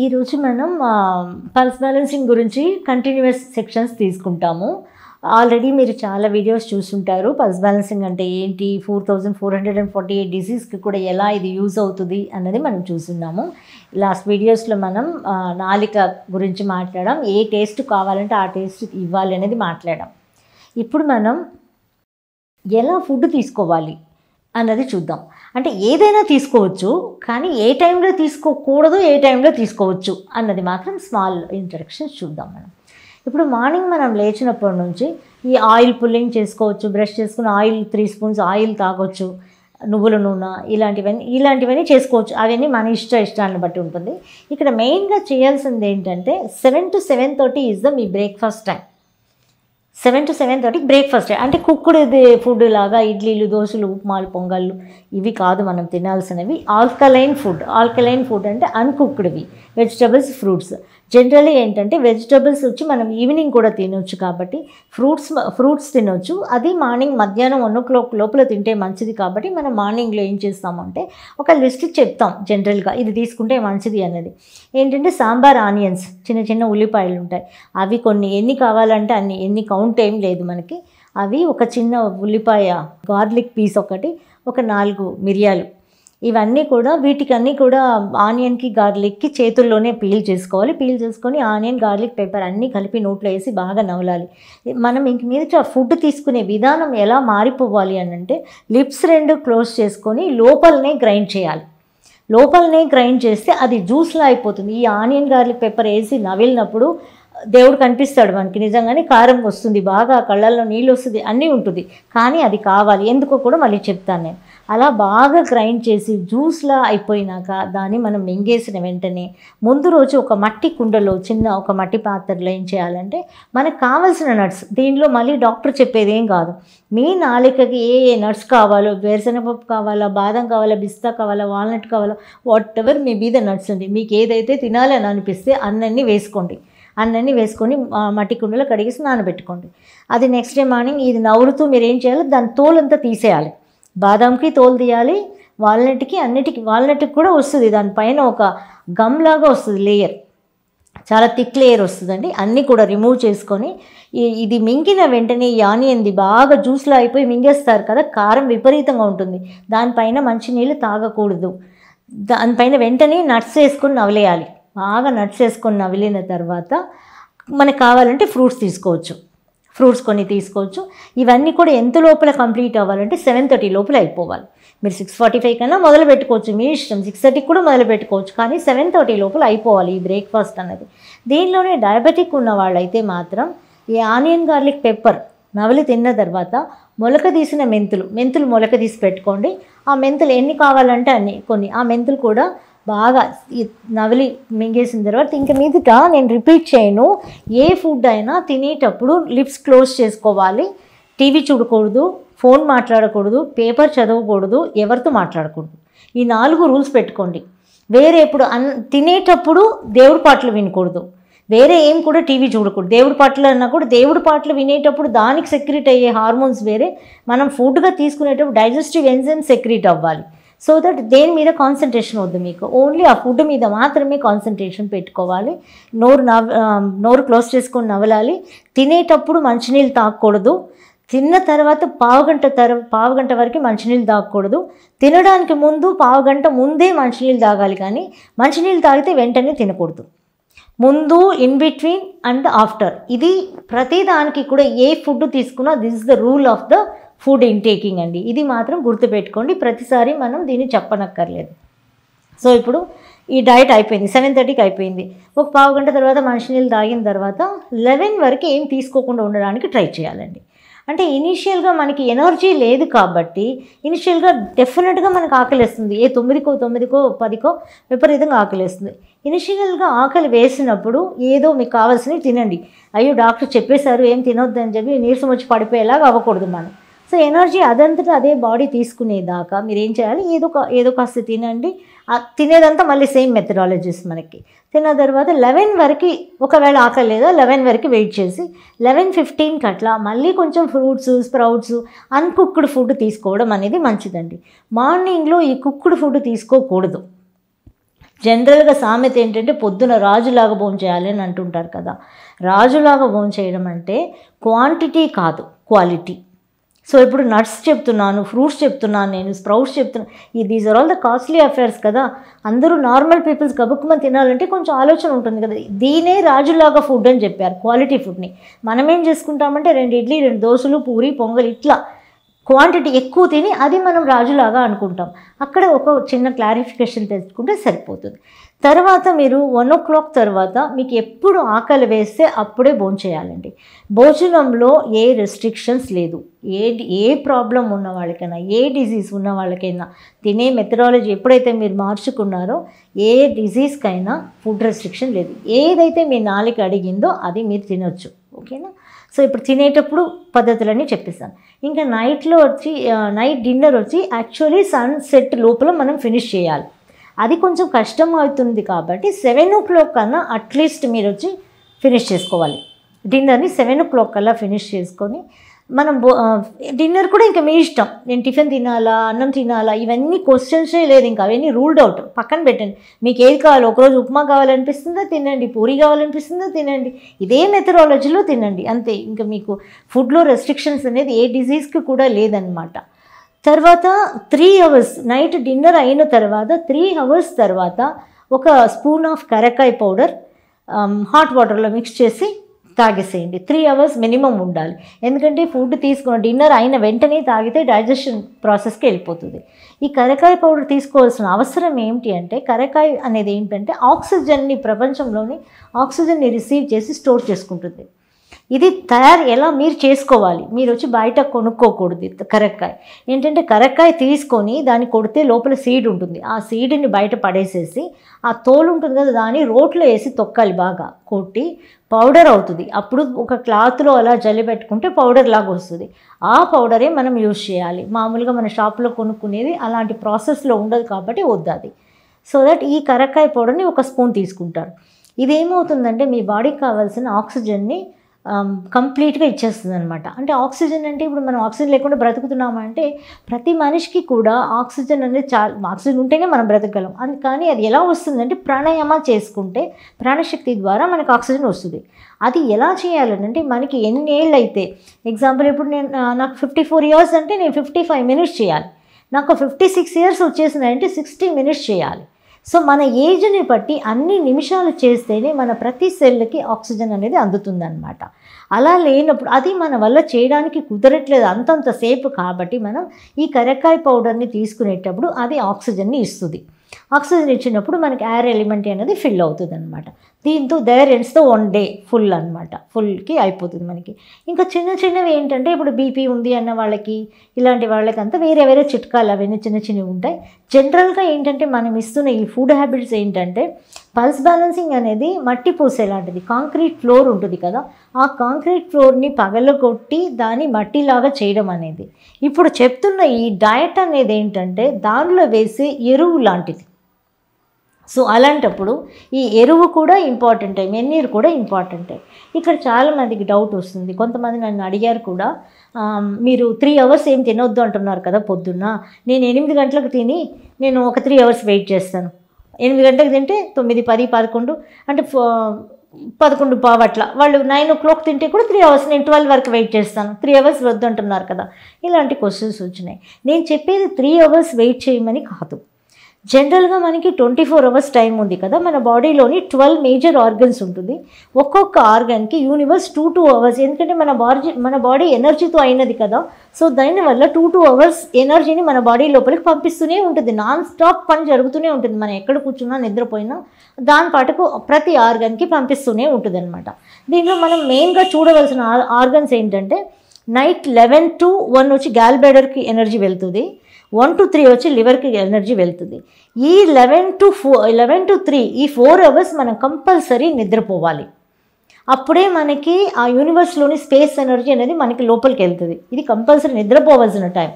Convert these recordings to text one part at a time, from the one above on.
ఈరోజు మనం pulse balancing గురించి కంటిన్యూస్ సెక్షన్స్ తీసుకుంటాము ఆల్రెడీ మీరు చాలా వీడియోస్ చూసుంటారు పల్స్ బ్యాలెన్సింగ్ అంటే ఏంటి four thousand four hundred and forty eight డిసీజ్కి కూడా ఎలా ఇది యూజ్ అవుతుంది అన్నది మనం చూస్తున్నాము లాస్ట్ వీడియోస్లో మనం నాలిక గురించి మాట్లాడడం ఏ టేస్ట్ కావాలంటే ఆ టేస్ట్ ఇవ్వాలి అనేది మాట్లాడడం ఇప్పుడు మనం ఎలా ఫుడ్ తీసుకోవాలి అన్నది చూద్దాం అంటే ఏదైనా తీసుకోవచ్చు కానీ ఏ టైంలో తీసుకోకూడదు ఏ టైంలో తీసుకోవచ్చు అన్నది మాత్రం స్మాల్ ఇంట్రడక్షన్స్ చూద్దాం మనం ఇప్పుడు మార్నింగ్ మనం లేచినప్పటి నుంచి ఈ ఆయిల్ పుల్లింగ్ చేసుకోవచ్చు బ్రష్ చేసుకుని ఆయిల్ త్రీ స్పూన్స్ ఆయిల్ తాగొచ్చు నువ్వుల నూనె ఇలాంటివన్నీ ఇలాంటివన్నీ చేసుకోవచ్చు అవన్నీ మన ఇష్ట ఇష్టాన్ని బట్టి ఉంటుంది ఇక్కడ మెయిన్గా చేయాల్సింది ఏంటంటే seven to seven thirty is the మీ breakfast time seven to seven thirty breakfast అంటే కుక్కుడుది ఫుడ్ లాగా ఇడ్లీలు దోశలు ఉప్మాలు పొంగళ్ళు ఇవి కాదు మనం తినాల్సినవి ఆల్కలైన్ ఫుడ్ ఆల్కలైన్ ఫుడ్ అంటే అన్కుక్డ్వి వెజిటబుల్స్ ఫ్రూట్స్ జనరల్లీ ఏంటంటే వెజిటబుల్స్ వచ్చి మనం ఈవినింగ్ కూడా తినొచ్చు కాబట్టి ఫ్రూట్స్ ఫ్రూట్స్ తినొచ్చు అది మార్నింగ్ మధ్యాహ్నం వన్ ఓ క్లాక్ లోపల తింటే మంచిది కాబట్టి మనం మార్నింగ్లో ఏం చేస్తామంటే ఒక లిస్ట్ చెప్తాం జనరల్గా ఇది తీసుకుంటే మంచిది అన్నది ఏంటంటే సాంబార్ ఆనియన్స్ చిన్న చిన్న ఉల్లిపాయలు ఉంటాయి అవి కొన్ని ఎన్ని కావాలంటే అన్ని ఎన్ని కౌంట్ ఏం లేదు మనకి అవి ఒక చిన్న ఉల్లిపాయ గార్లిక్ పీస్ ఒకటి ఒక నాలుగు మిరియాలు ఇవన్నీ కూడా వీటికన్నీ కూడా ఆనియన్కి గార్లిక్కి చేతుల్లోనే పీల్ చేసుకోవాలి పీల్ చేసుకొని ఆనియన్ గార్లిక్ పేపర్ అన్నీ కలిపి నోట్లో వేసి బాగా నవలాలి మనం ఇంక మీద ఫుడ్ తీసుకునే విధానం ఎలా మారిపోవాలి అని అంటే లిప్స్ రెండు క్లోజ్ చేసుకొని లోపలనే గ్రైండ్ చేయాలి లోపలనే గ్రైండ్ చేస్తే అది జ్యూస్లా అయిపోతుంది ఈ ఆనియన్ గార్లిక్ పేపర్ వేసి నవిలినప్పుడు దేవుడు కనిపిస్తాడు మనకి నిజంగానే కారం వస్తుంది బాగా కళ్ళల్లో నీళ్ళు వస్తుంది అన్నీ ఉంటుంది కానీ అది కావాలి ఎందుకో కూడా మళ్ళీ చెప్తాను నేను అలా బాగా గ్రైండ్ చేసి జ్యూస్లా అయిపోయినాక దాన్ని మనం మింగేసిన వెంటనే ముందు రోజు ఒక మట్టి కుండలో చిన్న ఒక మట్టి పాత్రలో ఏం చేయాలంటే మనకు కావాల్సిన నట్స్ దీనిలో మళ్ళీ డాక్టర్ చెప్పేది ఏం కాదు మీ నాలికకి ఏ ఏ నట్స్ కావాలో వేరుశనగపప్పు కావాలా బాదం కావాలా బిస్తా కావాలా వాల్నట్ కావాలా వాట్ ఎవర్ మీ మీద నట్స్ ఉంది మీకు ఏదైతే తినాలని అనిపిస్తే అన్నీ వేసుకోండి అన్నన్నీ వేసుకొని మట్టి కుండలో కడిగేసి నానబెట్టుకోండి అది నెక్స్ట్ డే మార్నింగ్ ఇది నవ్వులుతూ మీరు ఏం చేయాలి దాని తోలంతా తీసేయాలి బాదాంకి తోలు తీయాలి వాల్నట్కి అన్నిటికి వాల్నట్కి కూడా వస్తుంది దానిపైన ఒక గమ్ లాగా వస్తుంది లేయర్ చాలా థిక్ లేయర్ వస్తుందండి అన్నీ కూడా రిమూవ్ చేసుకొని ఇది మింగిన వెంటనే యానియంది బాగా జ్యూస్లో అయిపోయి మింగేస్తారు కదా కారం విపరీతంగా ఉంటుంది దానిపైన మంచి నీళ్ళు తాగకూడదు దానిపైన వెంటనే నట్స్ వేసుకొని నవలేయాలి బాగా నట్స్ వేసుకొని నవలిన తర్వాత మనకు కావాలంటే ఫ్రూట్స్ తీసుకోవచ్చు ఫ్రూట్స్ కొన్ని తీసుకోవచ్చు ఇవన్నీ కూడా ఎంత లోపల కంప్లీట్ అవ్వాలంటే సెవెన్ థర్టీ లోపల అయిపోవాలి మీరు సిక్స్ ఫార్టీ ఫైవ్ కన్నా మొదలు పెట్టుకోవచ్చు మీ ఇష్టం సిక్స్ థర్టీకి కూడా మొదలు పెట్టుకోవచ్చు కానీ సెవెన్ థర్టీ లోపల అయిపోవాలి ఈ బ్రేక్ఫాస్ట్ అనేది దీనిలోనే డయాబెటిక్ ఉన్న వాళ్ళైతే మాత్రం ఈ ఆనియన్ గార్లిక్ పెప్పర్ నవలి తిన్న తర్వాత మొలక తీసిన మెంతులు మెంతులు మొలక తీసి పెట్టుకోండి ఆ మెంతులు ఎన్ని కావాలంటే అన్ని కొన్ని ఆ మెంతులు కూడా బాగా నవలి మింగేసిన తర్వాత ఇంకా మీదుట నేను రిపీట్ చేయను ఏ ఫుడ్ అయినా తినేటప్పుడు లిప్స్ క్లోజ్ చేసుకోవాలి టీవీ చూడకూడదు ఫోన్ మాట్లాడకూడదు పేపర్ చదవకూడదు ఎవరితో మాట్లాడకూడదు ఈ నాలుగు రూల్స్ పెట్టుకోండి వేరే ఇప్పుడు అన్ తినేటప్పుడు దేవుడి పాటలు వినకూడదు వేరే ఏం కూడా టీవీ చూడకూడదు దేవుడి పాటలు అన్నా కూడా దేవుడి పాటలు వినేటప్పుడు దానికి సెక్రెట్ అయ్యే హార్మోన్స్ వేరే మనం ఫుడ్గా తీసుకునేటప్పుడు డైజెస్టివ్ ఎంజైమ్ సెక్రెట్ అవ్వాలి సో దట్ దేని మీద కాన్సన్ట్రేషన్ వద్దు మీకు ఓన్లీ ఆ ఫుడ్ మీద మాత్రమే కాన్సన్ట్రేషన్ పెట్టుకోవాలి నోరు నవ్ నోరు క్లోజ్ చేసుకొని నవలాలి తినేటప్పుడు మంచినీళ్ళు తాగకూడదు తిన్న తర్వాత పావుగంట తర పావుగంట వరకు మంచినీళ్ళు తాగకూడదు తినడానికి ముందు పావుగంట ముందే మంచినీళ్ళు తాగాలి కానీ మంచినీళ్ళు తాగితే వెంటనే తినకూడదు ముందు ఇన్ బిట్వీన్ అండ్ ఆఫ్టర్ ఇది ప్రతి దానికి కూడా ఏ ఫుడ్ తీసుకున్నా this is the rule of the food intaking అండి ఇది మాత్రం గుర్తుపెట్టుకోండి ప్రతిసారి మనం దీన్ని చెప్పనక్కర్లేదు సో ఇప్పుడు ఈ డైట్ అయిపోయింది సెవెన్ థర్టీకి అయిపోయింది ఒక పావు గంట తర్వాత మనిషి నీళ్ళు తాగిన తర్వాత లెవెన్ వరకు ఏం తీసుకోకుండా ఉండడానికి ట్రై చేయాలండి అంటే ఇనీషియల్గా మనకి ఎనర్జీ లేదు కాబట్టి ఇనీషియల్గా డెఫినెట్గా మనకు ఆకలిస్తుంది ఏ తొమ్మిదికో తొమ్మిదికో పదికో విపరీతంగా ఆకలిస్తుంది ఇనిషియల్గా ఆకలి వేసినప్పుడు ఏదో మీకు కావాల్సినవి తినండి అయ్యో డాక్టర్ చెప్పేశారు ఏం తినొద్దని చెప్పి నీరసం వచ్చి పడిపోయేలాగా అవ్వకూడదు మనం సో ఎనర్జీ అదంతటా అదే బాడీ తీసుకునేదాకా మీరు ఏం చేయాలి ఏదో ఏదో కాస్త తినండి తినేదంతా మళ్ళీ సేమ్ మెథడాలజీస్ మనకి తిన్న తర్వాత లెవెన్ వరకు ఒకవేళ ఆకలి లెవెన్ వరకు వెయిట్ చేసి లెవెన్ ఫిఫ్టీన్కి అట్లా మళ్ళీ కొంచెం ఫ్రూట్స్ స్ప్రౌట్స్ అన్కుక్డ్ ఫుడ్ తీసుకోవడం అనేది మంచిదండి మార్నింగ్లో ఈ కుక్డ్ ఫుడ్ తీసుకోకూడదు జనరల్గా సామెత ఏంటంటే పొద్దున రాజులాగా భోజనం చేయాలి అని అంటుంటారు కదా రాజులాగా భోజనం చేయడం అంటే క్వాంటిటీ కాదు క్వాలిటీ సో ఇప్పుడు నట్స్ చెప్తున్నాను ఫ్రూట్స్ చెప్తున్నాను నేను స్ప్రౌట్స్ చెప్తున్నాను ఈ these are all the costly affairs కదా అందరూ నార్మల్ పీపుల్స్ గబుక్కుమని తినాలంటే కొంచెం ఆలోచన ఉంటుంది కదా దీనే రాజులాగా ఫుడ్ అని చెప్పారు క్వాలిటీ ఫుడ్ని మనం ఏం చేసుకుంటామంటే రెండు ఇడ్లీ రెండు దోశలు పూరి పొంగల్ ఇట్లా క్వాంటిటీ ఎక్కువ తిని అది మనం రాజులాగా అనుకుంటాం అక్కడ ఒక చిన్న క్లారిఫికేషన్ తెచ్చుకుంటే సరిపోతుంది తర్వాత మీరు వన్ ఓ క్లాక్ తర్వాత మీకు ఎప్పుడు ఆకలి వేస్తే అప్పుడే భోంచేయాలండి భోజనంలో ఏ రెస్ట్రిక్షన్స్ లేదు ఏ ఏ ప్రాబ్లం ఉన్న వాళ్ళకైనా ఏ డిజీజ్ ఉన్న వాళ్ళకైనా తినే మెథడాలజీ ఎప్పుడైతే మీరు మార్చుకున్నారో ఏ డిజీజ్కైనా ఫుడ్ రెస్ట్రిక్షన్ లేదు ఏదైతే మీ నాలుగు అడిగిందో అది మీరు తినొచ్చు ఓకేనా సో ఇప్పుడు తినేటప్పుడు పద్ధతులన్నీ చెప్పిస్తాను ఇంకా నైట్లో వచ్చి నైట్ డిన్నర్ వచ్చి యాక్చువల్లీ సన్సెట్ లోపల మనం ఫినిష్ చేయాలి అది కొంచెం కష్టం అవుతుంది కాబట్టి సెవెన్ ఓ క్లాక్ కన్నా అట్లీస్ట్ మీరు వచ్చి ఫినిష్ చేసుకోవాలి డిన్నర్ని సెవెన్ ఓ క్లాక్ కల్లా ఫినిష్ చేసుకొని మనం డిన్నర్ కూడా ఇంకా మీ ఇష్టం నేను టిఫిన్ తినాలా అన్నం తినాలా ఇవన్నీ క్వశ్చన్సే లేదు ఇంకా అవన్నీ రూల్డ్ అవుట్ పక్కన పెట్టండి మీకు ఏది కావాలి ఒకరోజు ఉప్మా కావాలనిపిస్తుందో తినండి పూరి కావాలనిపిస్తుందో తినండి ఇదే మెథడాలజీలో తినండి అంతే ఇంకా మీకు ఫుడ్లో రెస్ట్రిక్షన్స్ అనేది ఏ డిజీజ్కి కూడా లేదనమాట తర్వాత త్రీ అవర్స్ నైట్ డిన్నర్ అయిన తర్వాత త్రీ అవర్స్ తర్వాత ఒక స్పూన్ ఆఫ్ కరకాయ పౌడర్ హాట్ వాటర్లో మిక్స్ చేసి తాగేసేయండి త్రీ అవర్స్ మినిమం ఉండాలి ఎందుకంటే ఫుడ్ తీసుకున్న డిన్నర్ అయిన వెంటనే తాగితే డైజెషన్ ప్రాసెస్కి వెళ్ళిపోతుంది ఈ కరకాయ పౌడర్ తీసుకోవాల్సిన అవసరం ఏమిటి అంటే కరకాయ అనేది ఏంటంటే ఆక్సిజన్ని ప్రపంచంలోని ఆక్సిజన్ని రిసీవ్ చేసి స్టోర్ చేసుకుంటుంది ఇది తయారు ఎలా మీరు చేసుకోవాలి మీరు వచ్చి బయట కొనుక్కోకూడదు కరక్కాయ ఏంటంటే కరక్కాయ తీసుకొని దాన్ని కొడితే లోపల సీడ్ ఉంటుంది ఆ సీడ్ని బయట పడేసేసి ఆ తోలు ఉంటుంది కదా దాన్ని రోట్లో వేసి తొక్కాలి బాగా కొట్టి పౌడర్ అవుతుంది అప్పుడు ఒక క్లాత్లో అలా జల్లి పెట్టుకుంటే పౌడర్ లాగా వస్తుంది ఆ పౌడరే మనం యూజ్ చేయాలి మామూలుగా మన షాప్లో కొనుక్కునేది అలాంటి ప్రాసెస్లో ఉండదు కాబట్టి వద్దు అది సో దట్ ఈ కరక్కాయ పౌడర్ని ఒక స్పూన్ తీసుకుంటారు ఇదేమవుతుందంటే మీ బాడీకి కావాల్సిన ఆక్సిజన్ని కంప్లీట్గా ఇచ్చేస్తుంది అనమాట అంటే ఆక్సిజన్ అంటే ఇప్పుడు మనం ఆక్సిజన్ లేకుండా బ్రతుకుతున్నాము అంటే ప్రతి మనిషికి కూడా ఆక్సిజన్ అనేది చాలా ఆక్సిజన్ ఉంటేనే మనం బ్రతకగలం అది కానీ అది ఎలా వస్తుందంటే ప్రాణాయామ చేసుకుంటే ప్రాణశక్తి ద్వారా మనకు ఆక్సిజన్ వస్తుంది అది ఎలా చేయాలంటే మనకి ఎన్ని ఏళ్ళు అయితే ఎగ్జాంపుల్ ఇప్పుడు నేను నాకు ఫిఫ్టీ ఫోర్ ఇయర్స్ అంటే నేను ఫిఫ్టీ ఫైవ్ మినిట్స్ చేయాలి నాకు ఫిఫ్టీ సిక్స్ ఇయర్స్ వచ్చేసిందంటే సిక్స్టీ మినిట్స్ చేయాలి సో మన ఏజ్ని బట్టి అన్ని నిమిషాలు చేస్తేనే మన ప్రతి సెల్కి ఆక్సిజన్ అనేది అందుతుందన్నమాట అలా లేనప్పుడు అది మన వల్ల చేయడానికి కుదరట్లేదు అంతంత సేపు కాబట్టి మనం ఈ కరెక్కాయ పౌడర్ని తీసుకునేటప్పుడు అది ఆక్సిజన్ని ఇస్తుంది ఆక్సిజన్ ఇచ్చినప్పుడు మనకి ఎయిర్ ఎలిమెంట్ అనేది ఫిల్ అవుతుంది అనమాట దీంతో దే రెంట్స్తో వన్ డే ఫుల్ అనమాట ఫుల్కి అయిపోతుంది మనకి ఇంకా చిన్న చిన్నవి ఏంటంటే ఇప్పుడు బీపీ ఉంది అన్న వాళ్ళకి ఇలాంటి వాళ్ళకి అంతా వేరే వేరే చిట్కాలు అవన్నీ చిన్న చిన్నవి ఉంటాయి జనరల్గా ఏంటంటే మనం ఇస్తున్న ఈ ఫుడ్ హ్యాబిట్స్ ఏంటంటే పల్స్ బ్యాలెన్సింగ్ అనేది మట్టి పూసే లాంటిది కాంక్రీట్ ఫ్లోర్ ఉంటుంది కదా ఆ కాంక్రీట్ ఫ్లోర్ని పగలగొట్టి దాన్ని మట్టిలాగా చేయడం అనేది ఇప్పుడు చెప్తున్న ఈ డయట్ అనేది ఏంటంటే దానిలో వేసే ఎరువు లాంటిది సో అలాంటప్పుడు ఈ ఎరువు కూడా ఇంపార్టెంటే వెన్నీరు కూడా ఇంపార్టెంటే ఇక్కడ చాలామందికి డౌట్ వస్తుంది కొంతమంది నన్ను అడిగారు కూడా మీరు త్రీ అవర్స్ ఏం తినొద్దు అంటున్నారు కదా పొద్దున్న నేను ఎనిమిది గంటలకు తిని నేను ఒక త్రీ అవర్స్ వెయిట్ చేస్తాను ఎనిమిది గంటలకు తింటే తొమ్మిది పది పదకొండు అంటే పదకొండు పావట్ల వాళ్ళు నైన్ ఓ క్లాక్ తింటే కూడా త్రీ అవర్స్ నేను ట్వెల్వ్ వరకు వెయిట్ చేస్తాను త్రీ అవర్స్ వద్దంటున్నారు కదా ఇలాంటి క్వశ్చన్స్ వచ్చినాయి నేను చెప్పేది త్రీ అవర్స్ వెయిట్ చేయమని కాదు జనరల్గా మనకి ట్వంటీ ఫోర్ అవర్స్ టైం ఉంది కదా మన బాడీలోని ట్వెల్వ్ మేజర్ ఆర్గన్స్ ఉంటుంది ఒక్కొక్క ఆర్గన్కి యూనివర్స్ టూ టూ అవర్స్ ఎందుకంటే మన బాడీ మన బాడీ ఎనర్జీతో అయినది కదా సో దానివల్ల టూ టూ అవర్స్ ఎనర్జీని మన బాడీ లోపలికి పంపిస్తూనే ఉంటుంది నాన్ స్టాప్ పని జరుగుతూనే ఉంటుంది మనం ఎక్కడ కూర్చున్నా నిద్రపోయినా దాని ప్రతి ఆర్గన్కి పంపిస్తూనే ఉంటుంది అనమాట దీంట్లో మనం మెయిన్గా చూడవలసిన ఆర్గన్స్ ఏంటంటే నైట్ లెవెన్ టు వన్ వచ్చి గ్యాల్బెడర్కి ఎనర్జీ వెళ్తుంది వన్ టు త్రీ వచ్చి లివర్కి ఎనర్జీ వెళ్తుంది ఈ eleven to four eleven to three ఈ ఫోర్ అవర్స్ మనం కంపల్సరీ నిద్రపోవాలి అప్పుడే మనకి ఆ యూనివర్స్లోని స్పేస్ ఎనర్జీ అనేది మనకి లోపలికి వెళ్తుంది ఇది కంపల్సరీ నిద్రపోవాల్సిన టైం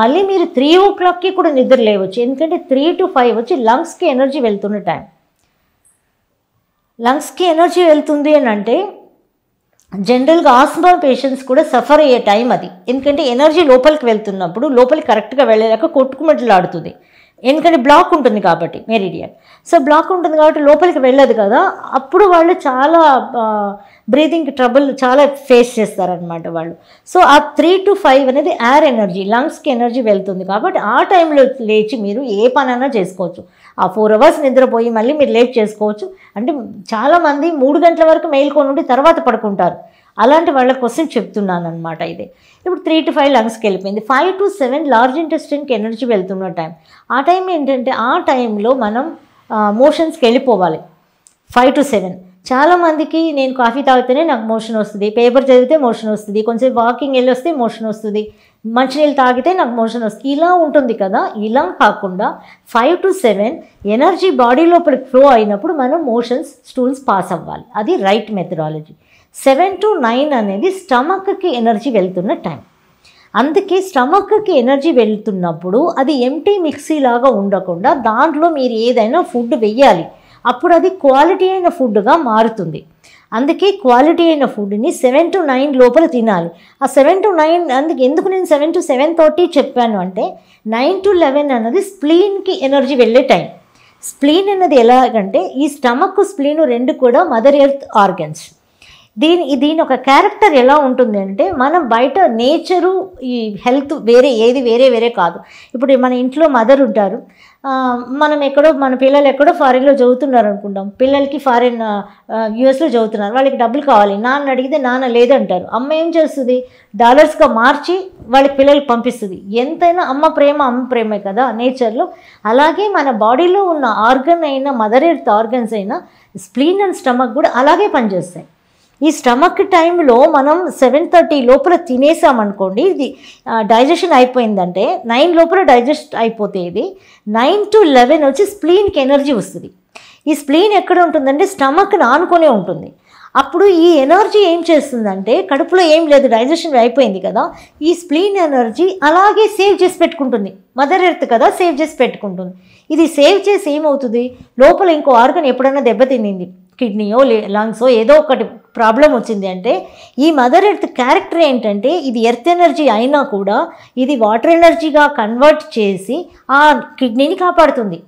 మళ్ళీ మీరు త్రీ ఓ క్లాక్కి కూడా నిద్ర లేవచ్చు ఎందుకంటే త్రీ టు ఫైవ్ వచ్చి లంగ్స్కి ఎనర్జీ వెళ్తున్న టైం లంగ్స్కి ఎనర్జీ వెళ్తుంది అని అంటే జనరల్గా ఆస్మా పేషెంట్స్ కూడా సఫర్ అయ్యే టైం అది ఎందుకంటే ఎనర్జీ లోపలికి వెళ్తున్నప్పుడు లోపలికి కరెక్ట్గా వెళ్ళలేక కొట్టుకుమెట్లు ఆడుతుంది ఎందుకంటే బ్లాక్ ఉంటుంది కాబట్టి మెరిడియన్ సో బ్లాక్ ఉంటుంది కాబట్టి లోపలికి వెళ్ళదు కదా అప్పుడు వాళ్ళు చాలా బ్రీతింగ్ ట్రబుల్ చాలా ఫేస్ చేస్తారనమాట వాళ్ళు సో ఆ త్రీ టు ఫైవ్ అనేది ఎయిర్ ఎనర్జీ లంగ్స్కి ఎనర్జీ వెళ్తుంది కాబట్టి ఆ టైంలో లేచి మీరు ఏ పనైనా చేసుకోవచ్చు ఆ ఫోర్ అవర్స్ నిద్రపోయి మళ్ళీ మీరు లేట్ చేసుకోవచ్చు అంటే చాలామంది మూడు గంటల వరకు మేల్కొని ఉండి తర్వాత పడుకుంటారు అలాంటి వాళ్ళ కోసం చెప్తున్నాను అనమాట ఇది ఇప్పుడు త్రీ టు ఫైవ్ లంగ్స్కి వెళ్ళిపోయింది ఫైవ్ టు సెవెన్ లార్జ్ ఇంటెస్టెంట్కి ఎనర్జీ వెళ్తున్న టైం ఆ టైం ఏంటంటే ఆ టైంలో మనం మోషన్స్కి వెళ్ళిపోవాలి ఫైవ్ టు సెవెన్ చాలామందికి నేను కాఫీ తాగితేనే నాకు మోషన్ వస్తుంది పేపర్ చదివితే మోషన్ వస్తుంది కొంచెం వాకింగ్ వెళ్ళి వస్తే మోషన్ వస్తుంది మంచినీళ్ళు తాగితే నాకు మోషన్ వస్తుంది ఇలా ఉంటుంది కదా ఇలా కాకుండా five to seven energy body లోపల ఫ్లో అయినప్పుడు మనం మోషన్స్ స్టూల్స్ పాస్ అవ్వాలి అది right methodology seven to nine అనేది స్టమక్కి ఎనర్జీ వెళ్తున్న టైం అందుకే స్టమక్కి ఎనర్జీ వెళ్తున్నప్పుడు అది ఎంటీ మిక్సీ లాగా ఉండకుండా దాంట్లో మీరు ఏదైనా ఫుడ్ వెయ్యాలి అప్పుడు అది క్వాలిటీ అయిన ఫుడ్గా మారుతుంది అందుకే క్వాలిటీ అయిన ఫుడ్ని సెవెన్ టు నైన్ లోపల తినాలి ఆ సెవెన్ టు నైన్ అందుకే ఎందుకు నేను సెవెన్ టు సెవెన్ థర్టీ చెప్పాను అంటే నైన్ టు లెవెన్ అన్నది స్ప్లీన్కి ఎనర్జీ వెళ్ళే టైం స్ప్లీన్ అన్నది ఎలాగంటే ఈ స్టమక్ స్ప్లీన్ రెండు కూడా మదర్ ఎర్త్ ఆర్గన్స్ దీని దీని ఒక క్యారెక్టర్ ఎలా ఉంటుంది అంటే మనం బయట నేచరు ఈ హెల్త్ వేరే ఏది వేరే వేరే కాదు ఇప్పుడు మన ఇంట్లో మదర్ ఉంటారు మనం ఎక్కడో మన పిల్లలు ఎక్కడో ఫారిన్లో చదువుతున్నారు అనుకుంటాం పిల్లలకి ఫారిన్ యూఎస్లో చదువుతున్నారు వాళ్ళకి డబ్బులు కావాలి నాన్న అడిగితే నాన్న లేదంటారు అమ్మ ఏం చేస్తుంది డాలర్స్గా మార్చి వాళ్ళకి పిల్లలకి పంపిస్తుంది ఎంతైనా అమ్మ ప్రేమ అమ్మ ప్రేమే కదా నేచర్లో అలాగే మన బాడీలో ఉన్న ఆర్గన్ అయినా మదర్ ఎర్త్ ఆర్గన్స్ అయినా స్ప్లీన్ అండ్ స్టమక్ కూడా అలాగే పనిచేస్తాయి ఈ స్టమక్ టైంలో మనం సెవెన్ థర్టీ లోపల తినేసామనుకోండి ఇది డైజెషన్ అయిపోయిందంటే నైన్ లోపల డైజెస్ట్ అయిపోతే ఇది నైన్ టు లెవెన్ వచ్చి స్ప్లీన్కి ఎనర్జీ వస్తుంది ఈ స్ప్లీన్ ఎక్కడ ఉంటుందంటే స్టమక్ని ఆనుకునే ఉంటుంది అప్పుడు ఈ ఎనర్జీ ఏం చేస్తుందంటే కడుపులో ఏం లేదు డైజెషన్ అయిపోయింది కదా ఈ స్ప్లీన్ ఎనర్జీ అలాగే సేవ్ చేసి పెట్టుకుంటుంది మదర్ ఎర్త్ కదా సేవ్ చేసి పెట్టుకుంటుంది ఇది సేవ్ చేసి ఏమవుతుంది లోపల ఇంకో ఆర్గన్ ఎప్పుడైనా దెబ్బతిన్నింది కిడ్నీయో లే లంగ్సో ఏదో ఒకటి ప్రాబ్లం వచ్చింది అంటే ఈ మదర్ ఎర్త్ క్యారెక్టర్ ఏంటంటే ఇది ఎర్త్ ఎనర్జీ అయినా కూడా ఇది వాటర్ ఎనర్జీగా కన్వర్ట్ చేసి ఆ కిడ్నీని కాపాడుతుంది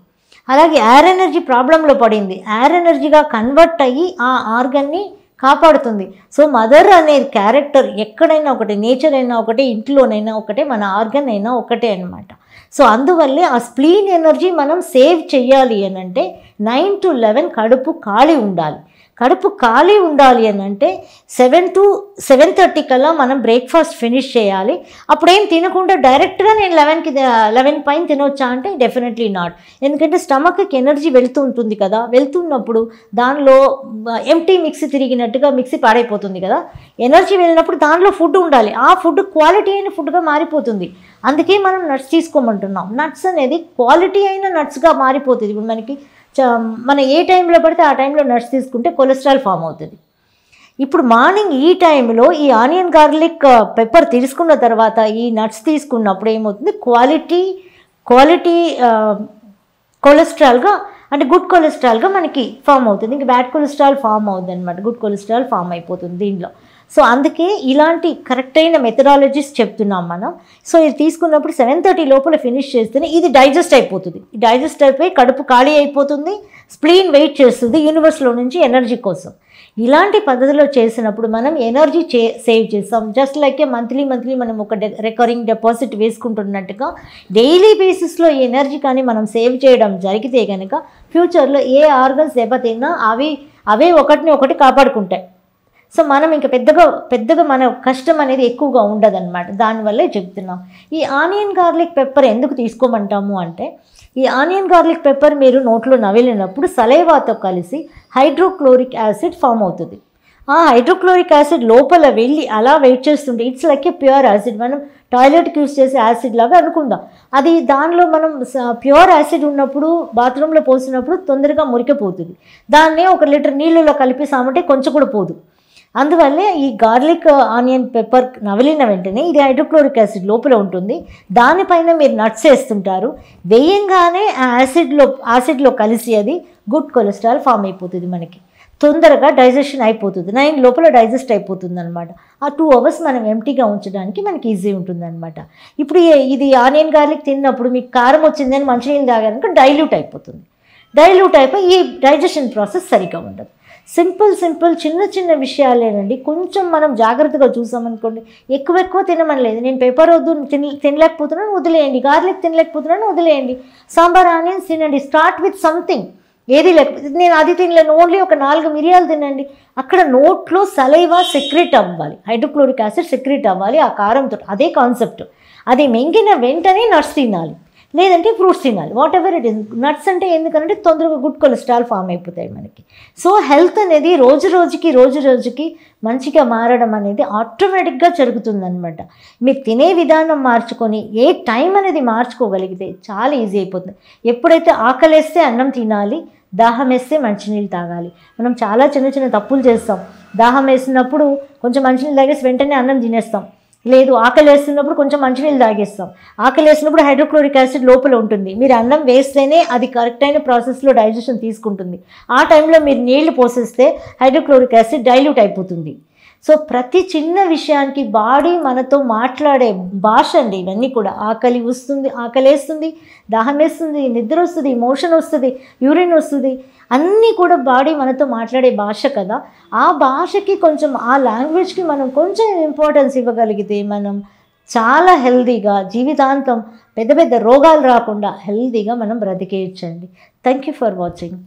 అలాగే యార్ ఎనర్జీ ప్రాబ్లంలో పడింది యార్ ఎనర్జీగా కన్వర్ట్ అయ్యి ఆ ఆర్గన్ని కాపాడుతుంది సో మదర్ అనే క్యారెక్టర్ ఎక్కడైనా ఒకటి నేచర్ అయినా ఒకటే ఇంట్లోనైనా ఒకటే మన ఆర్గన్ అయినా ఒకటే అనమాట సో అందువల్లే ఆ స్ప్లీన్ ఎనర్జీ మనం సేవ్ చేయాలి అని అంటే నైన్ టు లెవెన్ కడుపు ఖాళీ ఉండాలి కడుపు ఖాళీ ఉండాలి అని అంటే సెవెన్ టు సెవెన్ థర్టీ కల్లా మనం బ్రేక్ఫాస్ట్ ఫినిష్ చేయాలి అప్పుడేం తినకుండా డైరెక్ట్గా నేను లెవెన్కి లెవెన్ పైన తినొచ్చా అంటే డెఫినెట్లీ నాట్ ఎందుకంటే స్టమక్కి ఎనర్జీ వెళ్తూ ఉంటుంది కదా వెళ్తున్నప్పుడు దానిలో ఎంటీ మిక్సీ తిరిగినట్టుగా మిక్సీ పాడైపోతుంది కదా ఎనర్జీ వెళ్ళినప్పుడు దానిలో ఫుడ్ ఉండాలి ఆ ఫుడ్ క్వాలిటీ అయిన ఫుడ్గా మారిపోతుంది అందుకే మనం నట్స్ తీసుకోమంటున్నాం నట్స్ అనేది క్వాలిటీ అయిన నట్స్గా మారిపోతుంది ఇప్పుడు మనకి మనం ఏ టైంలో పడితే ఆ టైంలో నట్స్ తీసుకుంటే కొలెస్ట్రాల్ ఫామ్ అవుతుంది ఇప్పుడు మార్నింగ్ ఈ టైంలో ఈ ఆనియన్ గార్లిక్ పెప్పర్ తీసుకున్న తర్వాత ఈ నట్స్ తీసుకున్నప్పుడు ఏమవుతుంది క్వాలిటీ క్వాలిటీ కొలెస్ట్రాల్గా అంటే గుడ్ కొలెస్ట్రాల్గా మనకి ఫామ్ అవుతుంది ఇంకా బ్యాడ్ కొలెస్ట్రాల్ ఫామ్ అవుతుంది అనమాట గుడ్ కొలెస్ట్రాల్ ఫామ్ అయిపోతుంది దీనిలో సో అందుకే ఇలాంటి కరెక్ట్ అయిన మెథడాలజీస్ చెప్తున్నాం మనం సో ఇది తీసుకున్నప్పుడు సెవెన్ థర్టీ లోపల ఫినిష్ చేస్తేనే ఇది డైజెస్ట్ అయిపోతుంది డైజెస్ట్ అయిపోయి కడుపు ఖాళీ అయిపోతుంది స్ప్లీన్ వెయిట్ చేస్తుంది యూనివర్స్లో నుంచి ఎనర్జీ కోసం ఇలాంటి పద్ధతిలో చేసినప్పుడు మనం ఎనర్జీ చే సేవ్ చేస్తాం just like a monthly monthly మనం ఒక రికరింగ్ డిపాజిట్ వేసుకుంటున్నట్టుగా డైలీ బేసిస్లో ఈ ఎనర్జీ కానీ మనం సేవ్ చేయడం జరిగితే కనుక ఫ్యూచర్లో ఏ ఆర్గన్స్ దెబ్బతిన్నా అవి అవే ఒకటిని ఒకటి కాపాడుకుంటాయి సో మనం ఇంకా పెద్దగా పెద్దగా మన కష్టం అనేది ఎక్కువగా అనమాట దానివల్లే చెప్తున్నాం ఈ ఆనియన్ గార్లిక్ పెప్పర్ ఎందుకు తీసుకోమంటాము అంటే ఈ ఆనియన్ గార్లిక్ పెప్పర్ మీరు నోట్లో నవిలినప్పుడు సలైవాతో కలిసి హైడ్రోక్లోరిక్ యాసిడ్ ఫామ్ అవుతుంది ఆ హైడ్రోక్లోరిక్ యాసిడ్ లోపల వెళ్ళి అలా వెయిట్ చేస్తుంటే it's like a pure acid మనం టాయిలెట్కి యూస్ చేసే యాసిడ్ లాగా అనుకుందాం అది దానిలో మనం ప్యూర్ యాసిడ్ ఉన్నప్పుడు బాత్రూంలో పోసినప్పుడు తొందరగా మురికిపోతుంది దాన్నే ఒక లీటర్ నీళ్ళలో కలిపేసామంటే కొంచెం కూడా పోదు అందువల్లే ఈ గార్లిక్ ఆనియన్ పెప్పర్ నవలిన వెంటనే ఇది హైడ్రోక్లోరిక్ యాసిడ్ లోపల ఉంటుంది దానిపైన మీరు నట్స్ వేస్తుంటారు వేయంగానే ఆ యాసిడ్లో యాసిడ్లో కలిసి అది గుడ్ కొలెస్ట్రాల్ ఫామ్ అయిపోతుంది మనకి తొందరగా డైజెషన్ అయిపోతుంది నైన్ లోపల డైజెస్ట్ అయిపోతుంది అనమాట ఆ టూ అవర్స్ మనం ఎంటీగా ఉంచడానికి మనకి ఈజీ ఉంటుంది అనమాట ఇప్పుడు ఇది ఆనియన్ గార్లిక్ తిన్నప్పుడు మీకు కారం వచ్చిందని మంచినీళ్ళు తాగారనుకో డైల్యూట్ అయిపోతుంది డైల్యూట్ అయిపోయి ఈ డైజెషన్ ప్రాసెస్ సరిగా ఉండదు సింపుల్ సింపుల్ చిన్న చిన్న విషయాలేనండి కొంచెం మనం జాగ్రత్తగా చూసామనుకోండి ఎక్కువ ఎక్కువ తినమని లేదు నేను పేపర్ వద్దు తిన తినలేకపోతున్నాను వదిలేయండి గార్లిక్ తినలేకపోతున్నాను వదిలేయండి సాంబార్ ఆనియన్స్ తినండి స్టార్ట్ విత్ సంథింగ్ ఏది లేకపోతే నేను అది తినలేను ఓన్లీ ఒక నాలుగు మిరియాలు తినండి అక్కడ నోట్లో సలైవా సెక్రెట్ అవ్వాలి హైడ్రోక్లోరిక్ యాసిడ్ సెక్రెట్ అవ్వాలి ఆ కారంతో అదే కాన్సెప్ట్ అది మెంగిన వెంటనే నర్స్ తినాలి లేదంటే ఫ్రూట్స్ తినాలి whatever it is nuts అంటే ఎందుకంటే తొందరగా గుడ్ కొలెస్ట్రాల్ ఫామ్ అయిపోతాయి మనకి సో హెల్త్ అనేది రోజు రోజుకి రోజు రోజుకి మంచిగా మారడం అనేది ఆటోమేటిక్గా జరుగుతుందనమాట మీరు తినే విధానం మార్చుకొని ఏ టైం అనేది మార్చుకోగలిగితే చాలా ఈజీ అయిపోతుంది ఎప్పుడైతే ఆకలేస్తే అన్నం తినాలి దాహం వేస్తే మంచినీళ్ళు తాగాలి మనం చాలా చిన్న చిన్న తప్పులు చేస్తాం దాహం వేసినప్పుడు కొంచెం మంచినీళ్ళు తాగేసి వెంటనే అన్నం తినేస్తాం లేదు ఆకలి వేస్తున్నప్పుడు కొంచెం మంచినీళ్ళు తాగేస్తాం ఆకలి వేసినప్పుడు హైడ్రోక్లోరిక్ యాసిడ్ లోపల ఉంటుంది మీరు అన్నం వేస్తేనే అది కరెక్ట్ అయిన ప్రాసెస్లో డైజెషన్ తీసుకుంటుంది ఆ టైంలో మీరు నీళ్లు పోసేస్తే హైడ్రోక్లోరిక్ యాసిడ్ డైల్యూట్ అయిపోతుంది సో ప్రతి చిన్న విషయానికి బాడీ మనతో మాట్లాడే భాష అండి ఇవన్నీ కూడా ఆకలి వస్తుంది ఆకలి వేస్తుంది దాహం వేస్తుంది నిద్ర వస్తుంది మోషన్ వస్తుంది యూరిన్ వస్తుంది అన్నీ కూడా బాడీ మనతో మాట్లాడే భాష కదా ఆ భాషకి కొంచెం ఆ లాంగ్వేజ్కి మనం కొంచెం ఇంపార్టెన్స్ ఇవ్వగలిగితే మనం చాలా హెల్దీగా జీవితాంతం పెద్ద పెద్ద రోగాలు రాకుండా హెల్దీగా మనం బ్రతికేయచ్చండి థ్యాంక్ యూ ఫర్ వాచింగ్